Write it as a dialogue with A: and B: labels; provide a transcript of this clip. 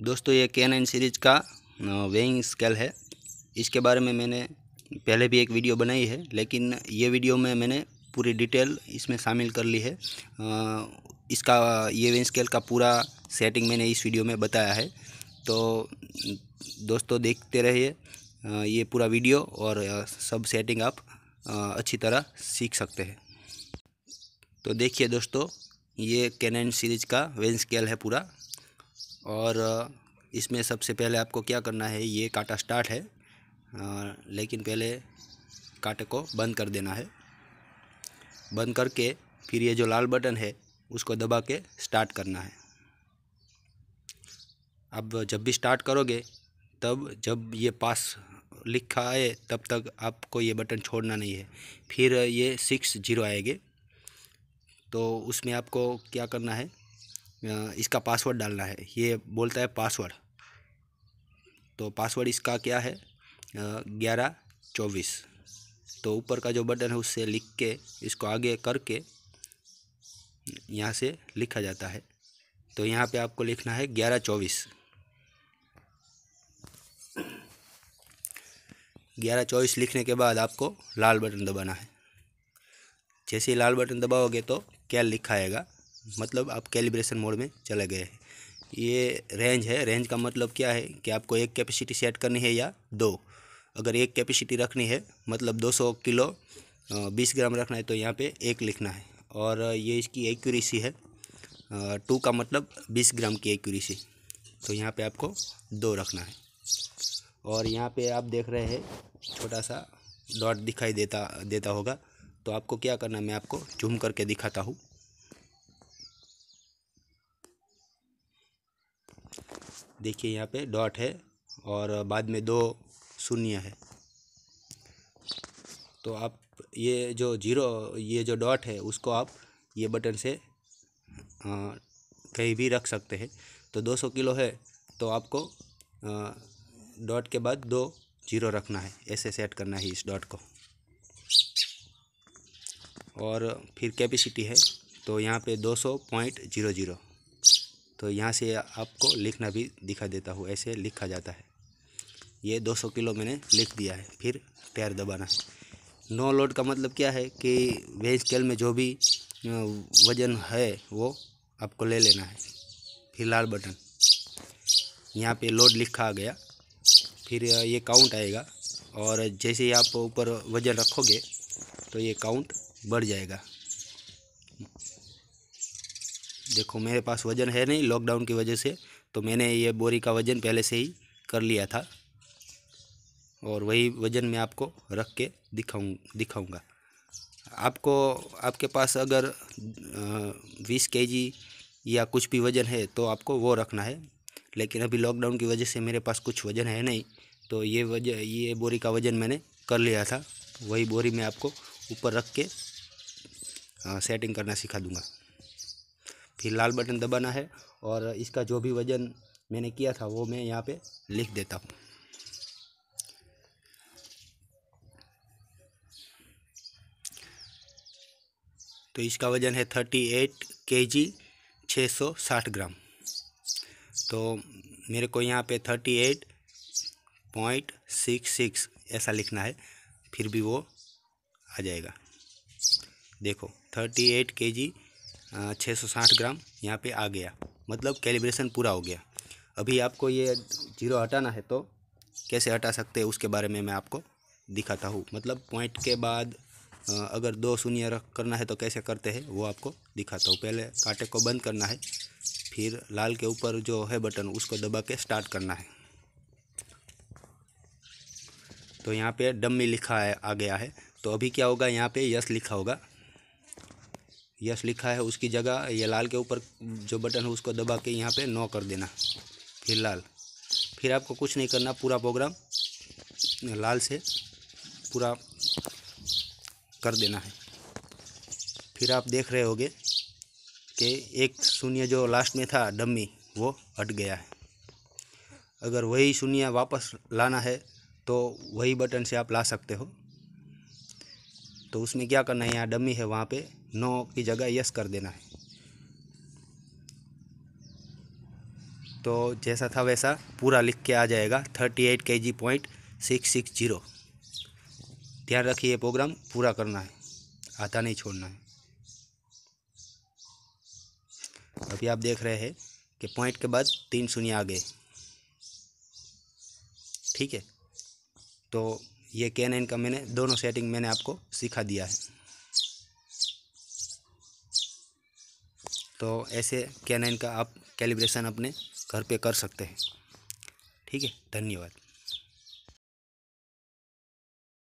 A: दोस्तों ये K nine series का वेइंग स्केल है इसके बारे में मैंने पहले भी एक वीडियो बनाई है लेकिन ये वीडियो में मैंने पूरी डिटेल इसमें शामिल कर ली है इसका ये वेइंग स्केल का पूरा सेटिंग मैंने इस वीडियो में बताया है तो दोस्तों देखते रहिए ये पूरा वीडियो और सब सेटिंग आप अच्छी तरह सीख सकते हैं तो देखिए दोस्तों ये कैन सीरीज़ का वेन स्केल है पूरा और इसमें सबसे पहले आपको क्या करना है ये काटा स्टार्ट है लेकिन पहले काटे को बंद कर देना है बंद करके फिर ये जो लाल बटन है उसको दबा के स्टार्ट करना है अब जब भी स्टार्ट करोगे तब जब ये पास लिखा है तब तक आपको ये बटन छोड़ना नहीं है फिर ये सिक्स जीरो आएगे तो उसमें आपको क्या करना है इसका पासवर्ड डालना है ये बोलता है पासवर्ड तो पासवर्ड इसका क्या है ग्यारह चौबीस तो ऊपर का जो बटन है उससे लिख के इसको आगे करके यहाँ से लिखा जाता है तो यहाँ पे आपको लिखना है ग्यारह चौबीस ग्यारह चौबीस लिखने के बाद आपको लाल बटन दबाना है जैसे ही लाल बटन दबाओगे तो क्या लिखा आएगा मतलब आप कैलिब्रेशन मोड में चले गए हैं ये रेंज है रेंज का मतलब क्या है कि आपको एक कैपेसिटी सेट करनी है या दो अगर एक कैपेसिटी रखनी है मतलब 200 किलो 20 ग्राम रखना है तो यहाँ पे एक लिखना है और ये इसकी एक्यूरेसी है टू का मतलब 20 ग्राम की एक्यूरेसी तो यहाँ पे आपको दो रखना है और यहाँ पे आप देख रहे हैं छोटा सा डॉट दिखाई देता देता होगा तो आपको क्या करना है मैं आपको झूम करके दिखाता हूँ देखिए यहाँ पे डॉट है और बाद में दो शून्य है तो आप ये जो जीरो ये जो डॉट है उसको आप ये बटन से आ, कहीं भी रख सकते हैं तो 200 किलो है तो आपको डॉट के बाद दो जीरो रखना है ऐसे सेट करना है इस डॉट को और फिर कैपेसिटी है तो यहाँ पे दो सौ पॉइंट जीरो जीरो तो यहाँ से आपको लिखना भी दिखा देता हूँ ऐसे लिखा जाता है ये 200 किलो मैंने लिख दिया है फिर टायर दबाना है नो लोड का मतलब क्या है कि वेज स्केल में जो भी वजन है वो आपको ले लेना है फिर लाल बटन यहाँ पे लोड लिखा गया फिर ये काउंट आएगा और जैसे ही आप ऊपर वजन रखोगे तो ये काउंट बढ़ जाएगा देखो मेरे पास वज़न है नहीं लॉकडाउन की वजह से तो मैंने ये बोरी का वज़न पहले से ही कर लिया था और वही वज़न मैं आपको रख के दिखाऊँ दिखाऊँगा आपको आपके पास अगर बीस के जी या कुछ भी वज़न है तो आपको वो रखना है लेकिन अभी लॉकडाउन की वजह से मेरे पास कुछ वज़न है नहीं तो ये वजह ये बोरी का वज़न मैंने कर लिया था वही बोरी मैं आपको ऊपर रख के सेटिंग करना सिखा दूँगा फिर लाल बटन दबाना है और इसका जो भी वज़न मैंने किया था वो मैं यहाँ पे लिख देता हूँ तो इसका वज़न है थर्टी एट के जी छः सौ साठ ग्राम तो मेरे को यहाँ पे thirty eight point six six ऐसा लिखना है फिर भी वो आ जाएगा देखो थर्टी एट के जी छः सौ साठ ग्राम यहाँ पे आ गया मतलब कैलिब्रेशन पूरा हो गया अभी आपको ये जीरो हटाना है तो कैसे हटा सकते हैं उसके बारे में मैं आपको दिखाता हूँ मतलब पॉइंट के बाद अगर दो शून्य रख करना है तो कैसे करते हैं वो आपको दिखाता हूँ पहले कांटे को बंद करना है फिर लाल के ऊपर जो है बटन उसको दबा के स्टार्ट करना है तो यहाँ पे डम्मी लिखा है आ गया है तो अभी क्या होगा यहाँ पे यस लिखा होगा यस लिखा है उसकी जगह ये लाल के ऊपर जो बटन है उसको दबा के यहाँ पे नो कर देना फिर लाल फिर आपको कुछ नहीं करना पूरा प्रोग्राम लाल से पूरा कर देना है फिर आप देख रहे होगे कि एक शून्य जो लास्ट में था डम्मी वो हट गया है अगर वही शून्य वापस लाना है तो वही बटन से आप ला सकते हो तो उसमें क्या करना है यहाँ डमी है वहाँ पे नो की जगह यस कर देना है तो जैसा था वैसा पूरा लिख के आ जाएगा thirty eight K G point six six zero ध्यान रखिए प्रोग्राम पूरा करना है आधा नहीं छोड़ना है अभी आप देख रहे हैं कि पॉइंट के बाद तीन शून्य आ गए ठीक है तो ये कैन एन का मैंने दोनों सेटिंग मैंने आपको सिखा दिया है तो ऐसे कैन एन का आप कैलिब्रेशन अपने घर पे कर सकते हैं ठीक है धन्यवाद